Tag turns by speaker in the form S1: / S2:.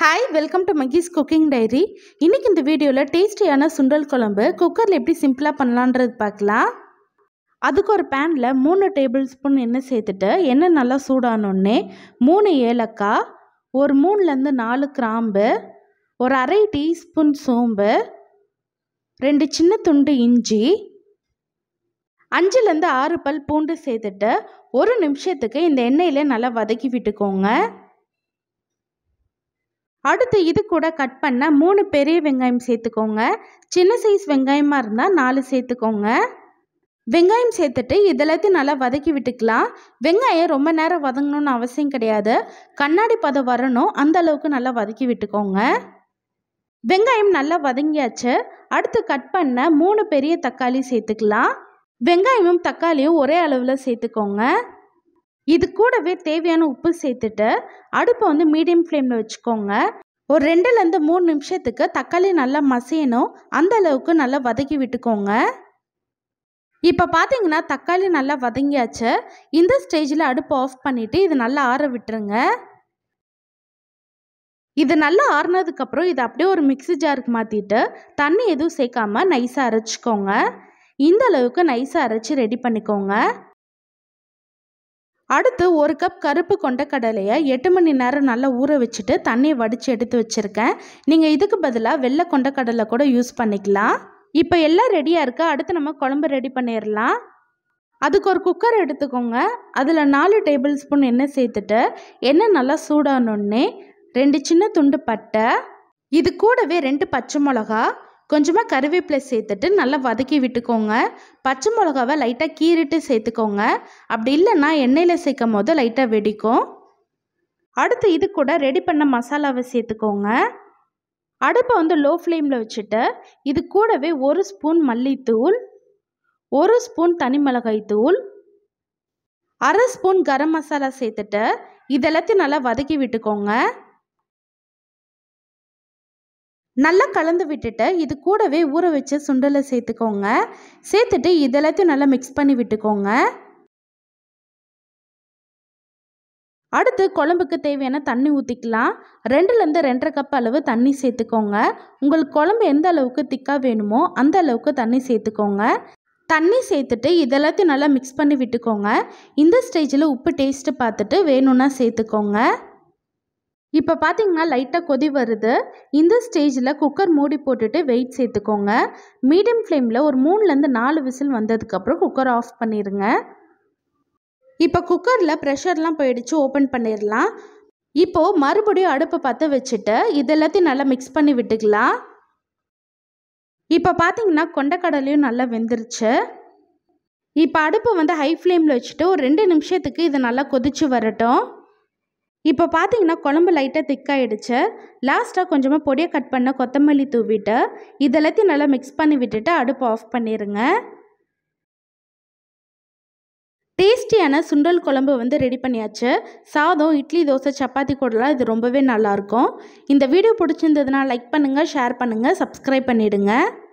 S1: hi welcome to Mahi's cooking diary இன்றைக்கி இந்த வீடியோவில் டேஸ்டியான சுண்டல் குழம்பு குக்கரில் எப்படி சிம்பிளாக பண்ணலான்றது பார்க்கலாம் அதுக்கு ஒரு பேனில் மூணு டேபிள் ஸ்பூன் எண்ணெய் சேர்த்துட்டு எண்ணெய் நல்லா சூடானோடனே மூணு ஏலக்காய் ஒரு மூணுலேருந்து நாலு கிராம்பு ஒரு அரை டீஸ்பூன் சோம்பு ரெண்டு சின்ன துண்டு இஞ்சி அஞ்சுலேருந்து ஆறு பல் பூண்டு சேர்த்துட்டு ஒரு நிமிஷத்துக்கு இந்த எண்ணெயில் நல்லா வதக்கி விட்டுக்கோங்க அடுத்து இது கூட கட் பண்ண மூணு பெரிய வெங்காயம் சேர்த்துக்கோங்க சின்ன சைஸ் வெங்காயமாக இருந்தால் நாலு சேர்த்துக்கோங்க வெங்காயம் சேர்த்துட்டு இதெல்லாத்தையும் நல்லா வதக்கி விட்டுக்கலாம் வெங்காயம் ரொம்ப நேரம் வதங்கணும்னு அவசியம் கிடையாது கண்ணாடி பதம் வரணும் அந்த அளவுக்கு நல்லா வதக்கி விட்டுக்கோங்க வெங்காயம் நல்லா வதங்கியாச்சு அடுத்து கட் பண்ண மூணு பெரிய தக்காளி சேர்த்துக்கலாம் வெங்காயமும் தக்காளியும் ஒரே அளவில் சேர்த்துக்கோங்க இது கூடவே தேவையான உப்பு சேர்த்துட்டு அடுப்பை வந்து மீடியம் ஃப்ளேமில் வச்சுக்கோங்க ஒரு ரெண்டுலேருந்து மூணு நிமிஷத்துக்கு தக்காளி நல்லா மசியணும் அந்த அளவுக்கு நல்லா வதக்கி விட்டுக்கோங்க இப்போ பார்த்தீங்கன்னா தக்காளி நல்லா வதங்கியாச்சு இந்த ஸ்டேஜில் அடுப்பு ஆஃப் பண்ணிவிட்டு இது நல்லா ஆற விட்டுருங்க இது நல்லா ஆறுனதுக்கப்புறம் இது அப்படியே ஒரு மிக்சி ஜாருக்கு மாற்றிட்டு தண்ணி எதுவும் சேர்க்காம நைஸாக அரைச்சிக்கோங்க இந்த அளவுக்கு நைஸாக அரைச்சி ரெடி பண்ணிக்கோங்க அடுத்து ஒரு கப் கருப்பு கொண்ட கடலையை எட்டு மணி நேரம் நல்லா ஊற வச்சுட்டு தண்ணியை வடித்து எடுத்து வச்சுருக்கேன் நீங்கள் இதுக்கு பதிலாக வெள்ளை கொண்ட கடலை கூட யூஸ் பண்ணிக்கலாம் இப்போ எல்லாம் ரெடியாக இருக்குது அடுத்து நம்ம குழம்பு ரெடி பண்ணிடலாம் அதுக்கு ஒரு குக்கர் எடுத்துக்கோங்க அதில் நாலு டேபிள் ஸ்பூன் எண்ணெய் சேர்த்துட்டு எண்ணெய் நல்லா சூடானோடனே ரெண்டு சின்ன துண்டு பட்டை இது கூடவே ரெண்டு பச்சை மிளகா கொஞ்சமாக கருவேப்பிலை சேர்த்துட்டு நல்லா வதக்கி விட்டுக்கோங்க பச்சை மிளகாவை லைட்டாக கீறிட்டு சேர்த்துக்கோங்க அப்படி இல்லைன்னா எண்ணெயில் சேர்க்கும் போது லைட்டாக வெடிக்கும் அடுத்து இது கூட ரெடி பண்ண மசாலாவை சேர்த்துக்கோங்க அடுப்பை வந்து லோ ஃப்ளேமில் வச்சுட்டு இது கூடவே ஒரு ஸ்பூன் மல்லித்தூள் ஒரு ஸ்பூன் தனி மிளகாய் தூள் அரை ஸ்பூன் கரம் மசாலா சேர்த்துட்டு இதெல்லாத்தையும் நல்லா வதக்கி விட்டுக்கோங்க நல்லா கலந்து விட்டுட்டு இது கூடவே ஊற வச்ச சுண்டலை சேர்த்துக்கோங்க சேர்த்துட்டு இதெல்லாத்தையும் நல்லா மிக்ஸ் பண்ணி விட்டுக்கோங்க அடுத்து குழம்புக்கு தேவையான தண்ணி ஊற்றிக்கலாம் ரெண்டுலேருந்து ரெண்டரை கப் அளவு தண்ணி சேர்த்துக்கோங்க உங்களுக்கு குழம்பு எந்த அளவுக்கு திக்காக வேணுமோ அந்த அளவுக்கு தண்ணி சேர்த்துக்கோங்க தண்ணி சேர்த்துட்டு இதெல்லாத்தையும் நல்லா மிக்ஸ் பண்ணி விட்டுக்கோங்க இந்த ஸ்டேஜில் உப்பு டேஸ்ட்டு பார்த்துட்டு வேணும்னா சேர்த்துக்கோங்க இப்போ பார்த்தீங்கன்னா லைட்டாக கொதி வருது இந்த ஸ்டேஜில் குக்கர் மூடி போட்டுட்டு வெயிட் சேர்த்துக்கோங்க மீடியம் ஃப்ளேமில் ஒரு மூணுலேருந்து நாலு விசில் வந்ததுக்கப்புறம் குக்கர் ஆஃப் பண்ணிடுங்க இப்போ குக்கரில் ப்ரெஷர்லாம் போயிடுச்சு ஓப்பன் பண்ணிடலாம் இப்போது மறுபடியும் அடுப்பை பற்ற வச்சுட்டு இது எல்லாத்தையும் நல்லா மிக்ஸ் பண்ணி விட்டுக்கலாம் இப்போ பார்த்தீங்கன்னா கொண்டக்கடலையும் நல்லா வெந்துருச்சு இப்போ அடுப்பை வந்து ஹை ஃப்ளேமில் வச்சுட்டு ஒரு ரெண்டு நிமிஷத்துக்கு இது நல்லா கொதித்து வரட்டும் இப்போ பார்த்தீங்கன்னா குழம்பு லைட்டாக திக்காயிடுச்சு லாஸ்ட்டாக கொஞ்சமாக பொடியை கட் பண்ண கொத்தமல்லி தூவிட்டு இதெல்லாத்தையும் நல்லா மிக்ஸ் பண்ணி விட்டுட்டு அடுப்பு ஆஃப் பண்ணிடுங்க டேஸ்டியான சுண்டல் குழம்பு வந்து ரெடி பண்ணியாச்சு சாதம் இட்லி தோசை சப்பாத்தி கூடலாம் இது ரொம்பவே நல்லாயிருக்கும் இந்த வீடியோ பிடிச்சிருந்ததுன்னா லைக் பண்ணுங்கள் ஷேர் பண்ணுங்கள் சப்ஸ்கிரைப் பண்ணிவிடுங்க